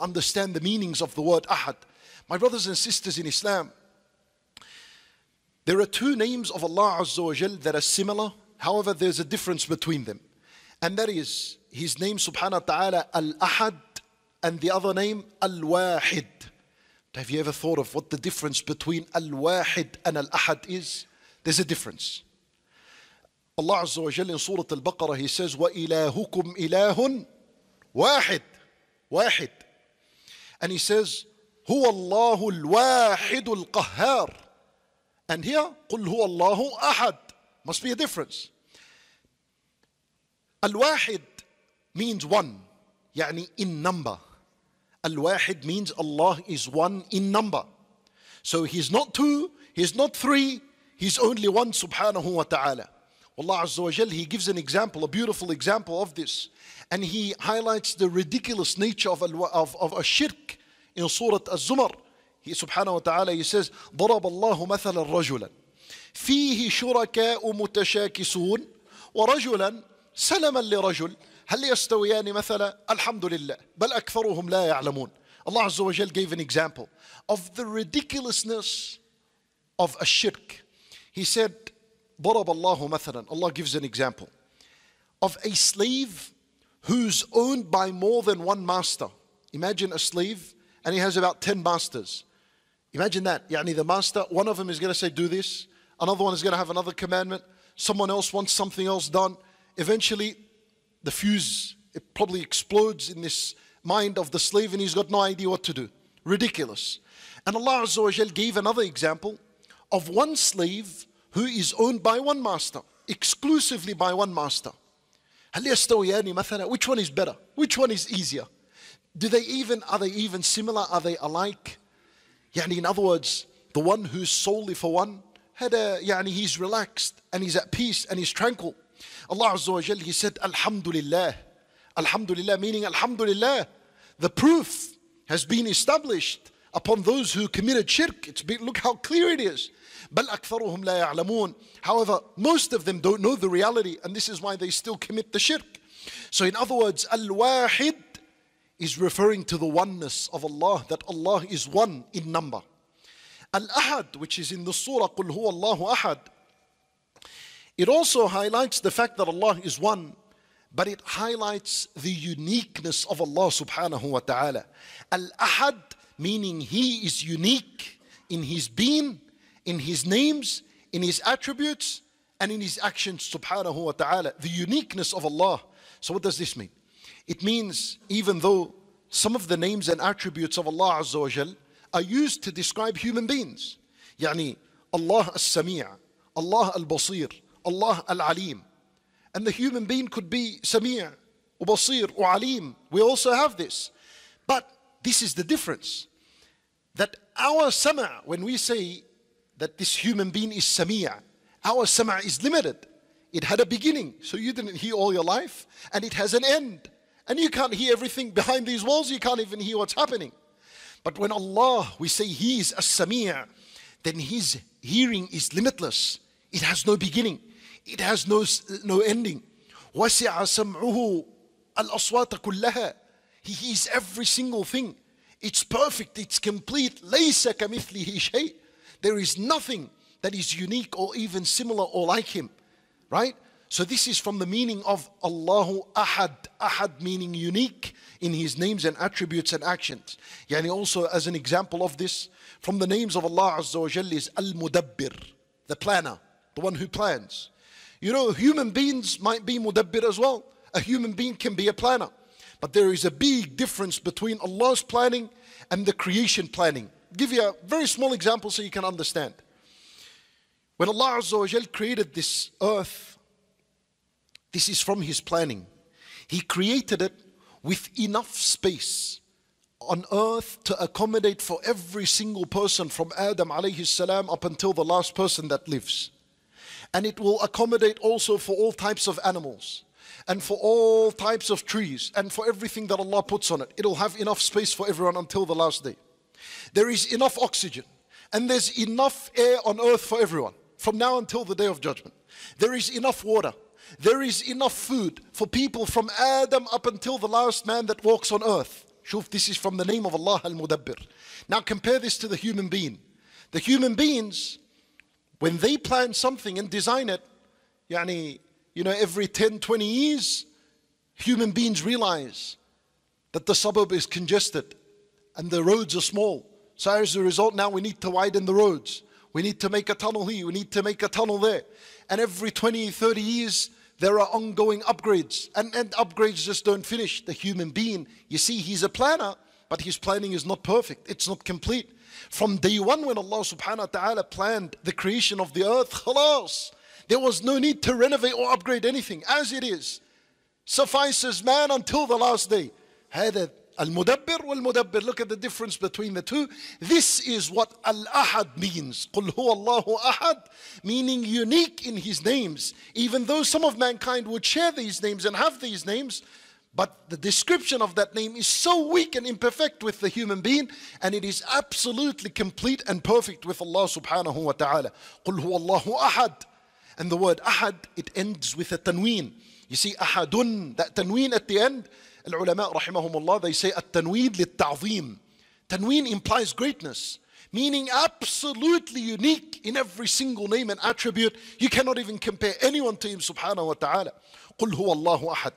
understand the meanings of the word Ahad. My brothers and sisters in Islam, there are two names of Allah Azza wa Jal that are similar. However, there's a difference between them. And that is his name subhanahu wa ta'ala Al-Ahad and the other name Al-Wahid. Have you ever thought of what the difference between Al-Wahid and Al-Ahad is? There's a difference. Allah Azza wa Jal in Surah Al-Baqarah, He says, وَإِلَهُكُمْ إِلَهٌ وَاحِد وَاحِد and he says, هو الله الواحد القهار. And here, قل هو الله أحد. Must be a difference. Al-Wahid means one, يعني in number. Al-Wahid means Allah is one in number. So he's not two, he's not three, he's only one subhanahu wa ta'ala. Allah Azza wa Jal, He gives an example, a beautiful example of this. And He highlights the ridiculous nature of, of, of a shirk in Surah Az-Zumar. He subhanahu wa ta'ala, He says, ضَرَبَ اللَّهُ مَثَلًا رَجُلًا فيه شركاء متشاكسون ورجلا سلما لرجل هل يستويان مثلا الحمد لله بل أكثرهم لا يعلمون Allah Azza wa Jal gave an example of the ridiculousness of a shirk. He said, Allah gives an example of a slave who's owned by more than one master imagine a slave and he has about 10 masters imagine that يعني the master one of them is going to say do this another one is going to have another commandment someone else wants something else done eventually the fuse it probably explodes in this mind of the slave and he's got no idea what to do ridiculous and Allah Azza wa gave another example of one slave who is owned by one master, exclusively by one master. which one is better which one is easier do they even are they even similar are they alike Yani, in other words the one who's solely for one had a yani. he's relaxed and he's at peace and he's tranquil Allah Azza wa Jal he said alhamdulillah alhamdulillah meaning alhamdulillah the proof has been established upon those who committed shirk. look how clear it is. However, most of them don't know the reality, and this is why they still commit the shirk. So, in other words, Al Wahid is referring to the oneness of Allah, that Allah is one in number. Al Ahad, which is in the surah Qul Allahu Ahad, it also highlights the fact that Allah is one, but it highlights the uniqueness of Allah subhanahu wa ta'ala. Al Ahad meaning He is unique in His being, in His names, in His attributes, and in His actions, subhanahu wa ta'ala. The uniqueness of Allah. So, what does this mean? It means even though some of the names and attributes of Allah Azza wa Jal are used to describe human beings. Yani Allah al sami Allah Al-Basir, Allah Al-Alim. And the human being could be Sami' Basir, Alim. We also have this. But this is the difference. That our sama, when we say that this human being is samia, our sama is limited. It had a beginning, so you didn't hear all your life, and it has an end. And you can't hear everything behind these walls, you can't even hear what's happening. But when Allah, we say He is as samia, then His hearing is limitless. It has no beginning, it has no, no ending. وَسِعَ سَمْعُهُ الْأَصْوَاتَ كُلَّهَا he is every single thing. It's perfect, it's complete. There is nothing that is unique or even similar or like him. Right? So this is from the meaning of Allahu Ahad. Ahad meaning unique in his names and attributes and actions. Yani also as an example of this, from the names of Allah Azza wa Jalla is Al-Mudabbir, the planner, the one who plans. You know, human beings might be Mudabbir as well. A human being can be a planner. But there is a big difference between Allah's planning and the creation planning. I'll give you a very small example so you can understand. When Allah Azza wa Jal created this earth, this is from His planning. He created it with enough space on earth to accommodate for every single person from Adam alayhi salam up until the last person that lives. And it will accommodate also for all types of animals and for all types of trees and for everything that Allah puts on it. It'll have enough space for everyone until the last day. There is enough oxygen and there's enough air on earth for everyone from now until the day of judgment. There is enough water. There is enough food for people from Adam up until the last man that walks on earth. Shuf, this is from the name of Allah al-Mudabbir. Now compare this to the human being. The human beings, when they plan something and design it, yani, you know, every 10, 20 years, human beings realize that the suburb is congested and the roads are small. So as a result, now we need to widen the roads. We need to make a tunnel here. We need to make a tunnel there. And every 20, 30 years, there are ongoing upgrades. And, and upgrades just don't finish. The human being, you see, he's a planner, but his planning is not perfect. It's not complete. From day one when Allah subhanahu wa ta'ala planned the creation of the earth, khalas, there was no need to renovate or upgrade anything. As it is, suffices man until the last day. هذا المدبر والمدبر. Look at the difference between the two. This is what Al-Ahad means. قل هو الله أحد. Meaning unique in his names. Even though some of mankind would share these names and have these names, but the description of that name is so weak and imperfect with the human being, and it is absolutely complete and perfect with Allah subhanahu wa ta'ala. قل هو الله أحد. And the word ahad, it ends with a tanween. You see, ahadun, that tanween at the end, al-ulama rahimahumullah, they say at-tanween lit-ta'zim. Tanween implies greatness, meaning absolutely unique in every single name and attribute. You cannot even compare anyone to him subhanahu wa ta'ala. قل هو الله أحد